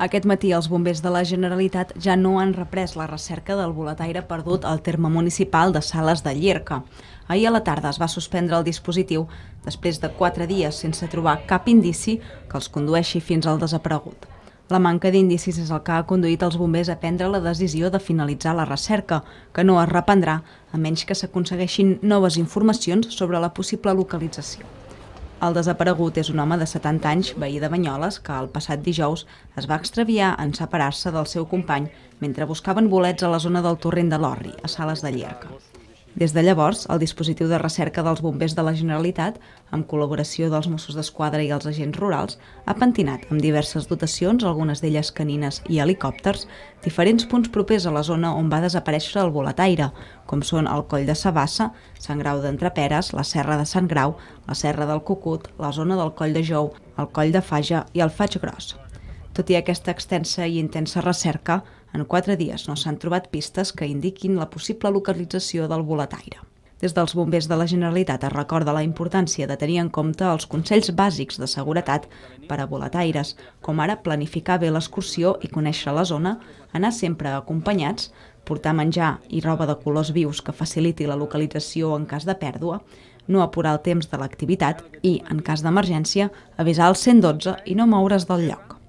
Aquest matí els bombers de la Generalitat ja no han reprès la recerca del boletaire perdut al terme municipal de Sales de Llierca. Ahir a la tarda es va suspendre el dispositiu després de quatre dies sense trobar cap indici que els condueixi fins al desaparegut. La manca d'indicis és el que ha conduït els bombers a prendre la decisió de finalitzar la recerca, que no es reprendrà a menys que s'aconsegueixin noves informacions sobre la possible localització. El desaparegut és un home de 70 anys, veí de Banyoles, que el passat dijous es va extraviar en separar-se del seu company mentre buscaven bolets a la zona del torrent de l'Orri, a Sales de Llierca. Des de llavors, el dispositiu de recerca dels bombers de la Generalitat, amb col·laboració dels Mossos d'Esquadra i els agents rurals, ha pentinat amb diverses dotacions, algunes d'elles canines i helicòpters, diferents punts propers a la zona on va desaparèixer el volataire, com són el Coll de Sabassa, Sant Grau d'Entreperes, la Serra de Sant Grau, la Serra del Cucut, la zona del Coll de Jou, el Coll de Faja i el Faig Gros. Tot i aquesta extensa i intensa recerca, en quatre dies no s'han trobat pistes que indiquin la possible localització del volataire. Des dels bombers de la Generalitat es recorda la importància de tenir en compte els consells bàsics de seguretat per a volataires, com ara planificar bé l'excursió i conèixer la zona, anar sempre acompanyats, portar menjar i roba de colors vius que faciliti la localització en cas de pèrdua, no apurar el temps de l'activitat i, en cas d'emergència, avisar al 112 i no moure's del lloc.